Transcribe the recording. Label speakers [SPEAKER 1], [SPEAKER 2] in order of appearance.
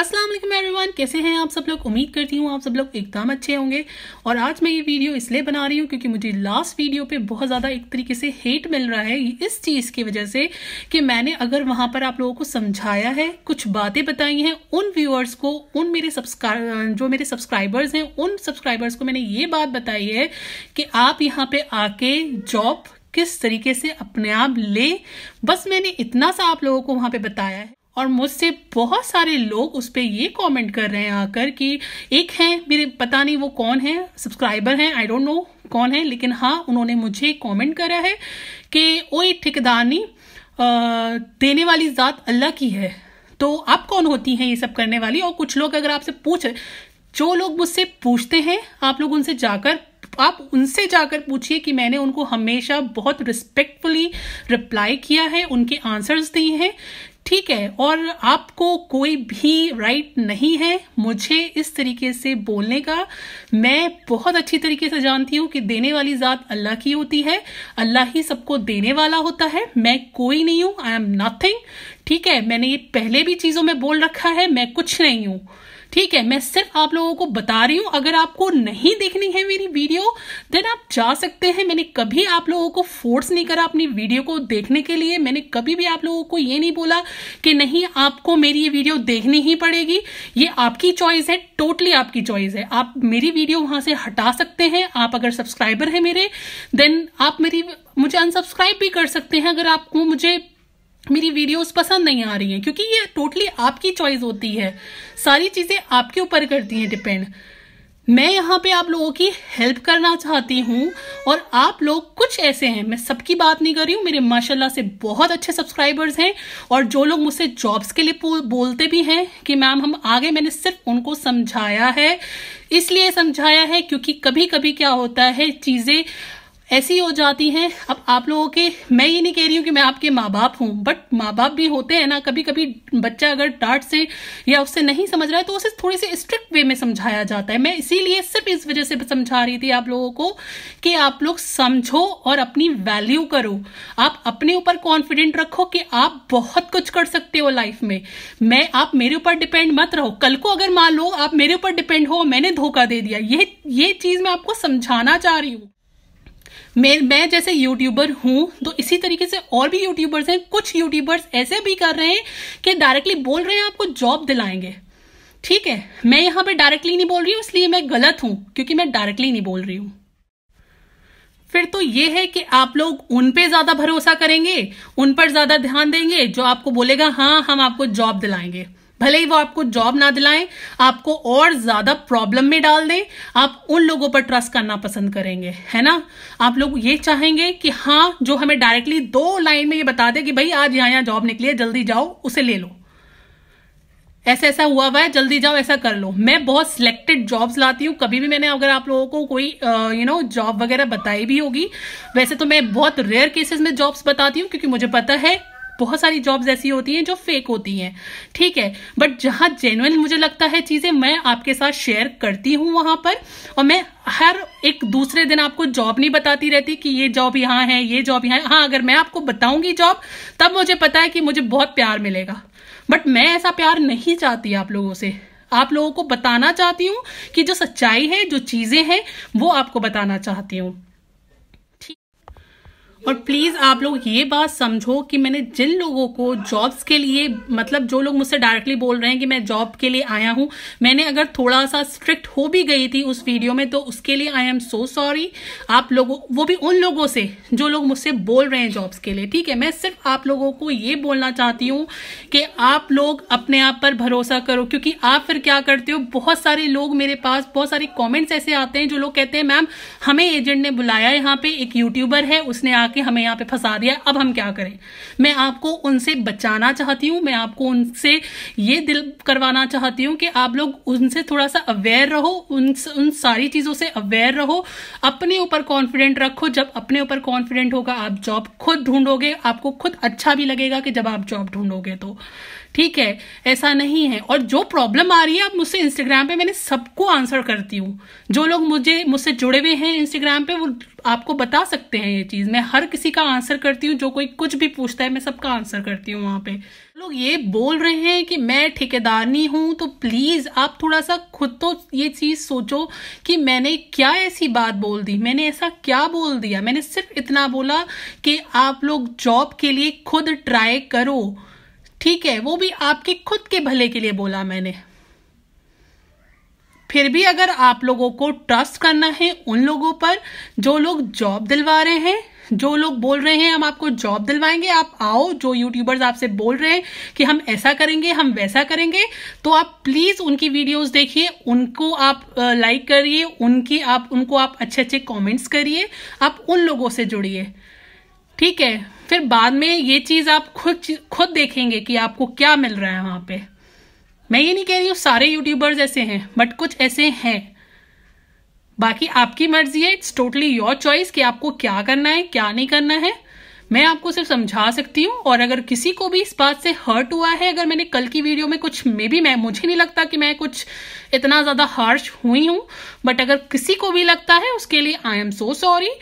[SPEAKER 1] अस्सलाम वालेकुम एवरीवन कैसे हैं आप सब लोग उम्मीद करती हूँ आप सब लोग एकदम अच्छे होंगे और आज मैं ये वीडियो इसलिए बना रही हूँ क्योंकि मुझे लास्ट वीडियो पे बहुत ज़्यादा एक तरीके से हेट मिल रहा है इस चीज़ की वजह से कि मैंने अगर वहाँ पर आप लोगों को समझाया है कुछ बातें बताई हैं उन व्यूअर्स को उन मेरे सब्सक्राइब जो मेरे सब्सक्राइबर्स हैं उन सब्सक्राइबर्स को मैंने ये बात बताई है कि आप यहाँ पर आके जॉब किस तरीके से अपने आप ले बस मैंने इतना सा आप लोगों को वहाँ पे बताया है और मुझसे बहुत सारे लोग उस पर ये कमेंट कर रहे हैं आकर कि एक है मेरे पता नहीं वो कौन है सब्सक्राइबर हैं आई डोंट नो कौन है लेकिन हाँ उन्होंने मुझे कमेंट करा है कि ओए ठेकेदारनी देने वाली ज़ात अल्लाह की है तो आप कौन होती हैं ये सब करने वाली और कुछ लोग अगर आपसे पूछ जो लोग मुझसे पूछते हैं आप लोग उनसे जाकर आप उनसे जाकर पूछिए कि मैंने उनको हमेशा बहुत रिस्पेक्टफुली रिप्लाई किया है उनके आंसर्स दिए हैं ठीक है और आपको कोई भी राइट नहीं है मुझे इस तरीके से बोलने का मैं बहुत अच्छी तरीके से जानती हूँ कि देने वाली ज़ात अल्लाह की होती है अल्लाह ही सबको देने वाला होता है मैं कोई नहीं हूँ आई एम नथिंग ठीक है मैंने ये पहले भी चीज़ों में बोल रखा है मैं कुछ नहीं हूँ ठीक है मैं सिर्फ आप लोगों को बता रही हूं अगर आपको नहीं देखनी है मेरी वीडियो देन आप जा सकते हैं मैंने कभी आप लोगों को फोर्स नहीं करा अपनी वीडियो को देखने के लिए मैंने कभी भी आप लोगों को ये नहीं बोला कि नहीं आपको मेरी ये वीडियो देखनी ही पड़ेगी ये आपकी चॉइस है टोटली आपकी चॉइस है आप मेरी वीडियो वहां से हटा सकते हैं आप अगर सब्सक्राइबर है मेरे देन आप मेरी मुझे अनसब्सक्राइब भी कर सकते हैं अगर आपको मुझे मेरी वीडियोस पसंद नहीं आ रही हैं क्योंकि ये टोटली आपकी चॉइस होती है सारी चीज़ें आपके ऊपर करती हैं डिपेंड मैं यहाँ पे आप लोगों की हेल्प करना चाहती हूँ और आप लोग कुछ ऐसे हैं मैं सबकी बात नहीं कर रही हूँ मेरे माशाल्लाह से बहुत अच्छे सब्सक्राइबर्स हैं और जो लोग मुझसे जॉब्स के लिए बोलते भी हैं कि मैम हम आगे मैंने सिर्फ उनको समझाया है इसलिए समझाया है क्योंकि कभी कभी क्या होता है चीज़ें ऐसी हो जाती हैं अब आप लोगों के मैं ये नहीं कह रही हूँ कि मैं आपके माँ बाप हूँ बट माँ बाप भी होते हैं ना कभी कभी बच्चा अगर डांट से या उससे नहीं समझ रहा है तो उसे थोड़ी सी स्ट्रिक्ट वे में समझाया जाता है मैं इसीलिए सिर्फ इस वजह से समझा रही थी आप लोगों को कि आप लोग समझो और अपनी वैल्यू करो आप अपने ऊपर कॉन्फिडेंट रखो कि आप बहुत कुछ कर सकते हो लाइफ में मैं आप मेरे ऊपर डिपेंड मत रहो कल को अगर मान लो आप मेरे ऊपर डिपेंड हो मैंने धोखा दे दिया ये ये चीज मैं आपको समझाना चाह रही हूँ मैं मैं जैसे यूट्यूबर हूं तो इसी तरीके से और भी यूट्यूबर्स हैं कुछ यूट्यूबर्स ऐसे भी कर रहे हैं कि डायरेक्टली बोल रहे हैं आपको जॉब दिलाएंगे ठीक है मैं यहां पे डायरेक्टली नहीं बोल रही हूं इसलिए मैं गलत हूं क्योंकि मैं डायरेक्टली नहीं बोल रही हूं फिर तो ये है कि आप लोग उन पे ज्यादा भरोसा करेंगे उन पर ज्यादा ध्यान देंगे जो आपको बोलेगा हाँ हम आपको जॉब दिलाएंगे भले ही वो आपको जॉब ना दिलाएं आपको और ज्यादा प्रॉब्लम में डाल दें आप उन लोगों पर ट्रस्ट करना पसंद करेंगे है ना आप लोग ये चाहेंगे कि हाँ जो हमें डायरेक्टली दो लाइन में ये बता दे कि भाई आज यहां यहां जॉब निकली है जल्दी जाओ उसे ले लो ऐसा ऐसा हुआ हुआ है जल्दी जाओ ऐसा कर लो मैं बहुत सिलेक्टेड जॉब्स लाती हूँ कभी भी मैंने अगर आप लोगों को कोई यू नो जॉब वगैरह बताई भी होगी वैसे तो मैं बहुत रेयर केसेस में जॉब्स बताती हूँ क्योंकि मुझे पता है बहुत सारी जॉब्स ऐसी होती हैं जो फेक होती हैं ठीक है बट जहां जेनुअन मुझे लगता है चीज़ें मैं आपके साथ शेयर करती हूं वहां पर और मैं हर एक दूसरे दिन आपको जॉब नहीं बताती रहती कि ये जॉब यहां है ये जॉब यहां है हाँ अगर मैं आपको बताऊंगी जॉब तब मुझे पता है कि मुझे बहुत प्यार मिलेगा बट मैं ऐसा प्यार नहीं चाहती आप लोगों से आप लोगों को बताना चाहती हूँ कि जो सच्चाई है जो चीज़ें हैं वो आपको बताना चाहती हूँ और प्लीज़ आप लोग ये बात समझो कि मैंने जिन लोगों को जॉब्स के लिए मतलब जो लोग मुझसे डायरेक्टली बोल रहे हैं कि मैं जॉब के लिए आया हूं मैंने अगर थोड़ा सा स्ट्रिक्ट हो भी गई थी उस वीडियो में तो उसके लिए आई एम सो सॉरी आप लोगों वो भी उन लोगों से जो लोग मुझसे बोल रहे हैं जॉब्स के लिए ठीक है मैं सिर्फ आप लोगों को ये बोलना चाहती हूँ कि आप लोग अपने आप पर भरोसा करो क्योंकि आप फिर क्या करते हो बहुत सारे लोग मेरे पास बहुत सारे कॉमेंट्स ऐसे आते हैं जो लोग कहते हैं मैम हमें एजेंट ने बुलाया यहाँ पे एक यूट्यूबर है उसने आकर कि हमें यहाँ पे फंसा दिया अब हम क्या करें मैं आपको उनसे बचाना चाहती हूँ मैं आपको उनसे ये दिल करवाना चाहती हूँ कि आप लोग उनसे थोड़ा सा अवेयर रहो उन उन सारी चीज़ों से अवेयर रहो अपने ऊपर कॉन्फिडेंट रखो जब अपने ऊपर कॉन्फिडेंट होगा आप जॉब खुद ढूंढोगे आपको खुद अच्छा भी लगेगा कि जब आप जॉब ढूंढोगे तो ठीक है ऐसा नहीं है और जो प्रॉब्लम आ रही है आप मुझसे इंस्टाग्राम पे मैंने सबको आंसर करती हूँ जो लोग मुझे मुझसे जुड़े हुए हैं इंस्टाग्राम पे वो आपको बता सकते हैं ये चीज़ मैं हर किसी का आंसर करती हूँ जो कोई कुछ भी पूछता है मैं सबका आंसर करती हूँ वहां पे लोग ये बोल रहे हैं कि मैं ठेकेदारनी हूं तो प्लीज़ आप थोड़ा सा खुद तो ये चीज़ सोचो कि मैंने क्या ऐसी बात बोल दी मैंने ऐसा क्या बोल दिया मैंने सिर्फ इतना बोला कि आप लोग जॉब के लिए खुद ट्राई करो ठीक है वो भी आपके खुद के भले के लिए बोला मैंने फिर भी अगर आप लोगों को ट्रस्ट करना है उन लोगों पर जो लोग जॉब दिलवा रहे हैं जो लोग बोल रहे हैं हम आपको जॉब दिलवाएंगे आप आओ जो यूट्यूबर्स आपसे बोल रहे हैं कि हम ऐसा करेंगे हम वैसा करेंगे तो आप प्लीज उनकी वीडियोस देखिए उनको आप लाइक करिए उनकी आप उनको आप अच्छे अच्छे कमेंट्स करिए आप उन लोगों से जुड़िए ठीक है फिर बाद में ये चीज आप खुद खुद देखेंगे कि आपको क्या मिल रहा है वहां पे मैं ये नहीं कह रही हूँ सारे यूट्यूबर्स ऐसे हैं बट कुछ ऐसे हैं बाकी आपकी मर्जी है इट्स टोटली योर चॉइस कि आपको क्या करना है क्या नहीं करना है मैं आपको सिर्फ समझा सकती हूँ और अगर किसी को भी इस बात से हर्ट हुआ है अगर मैंने कल की वीडियो में कुछ मे भी मैं मुझे नहीं लगता कि मैं कुछ इतना ज़्यादा हार्श हुई हूं बट अगर किसी को भी लगता है उसके लिए आई एम सो सॉरी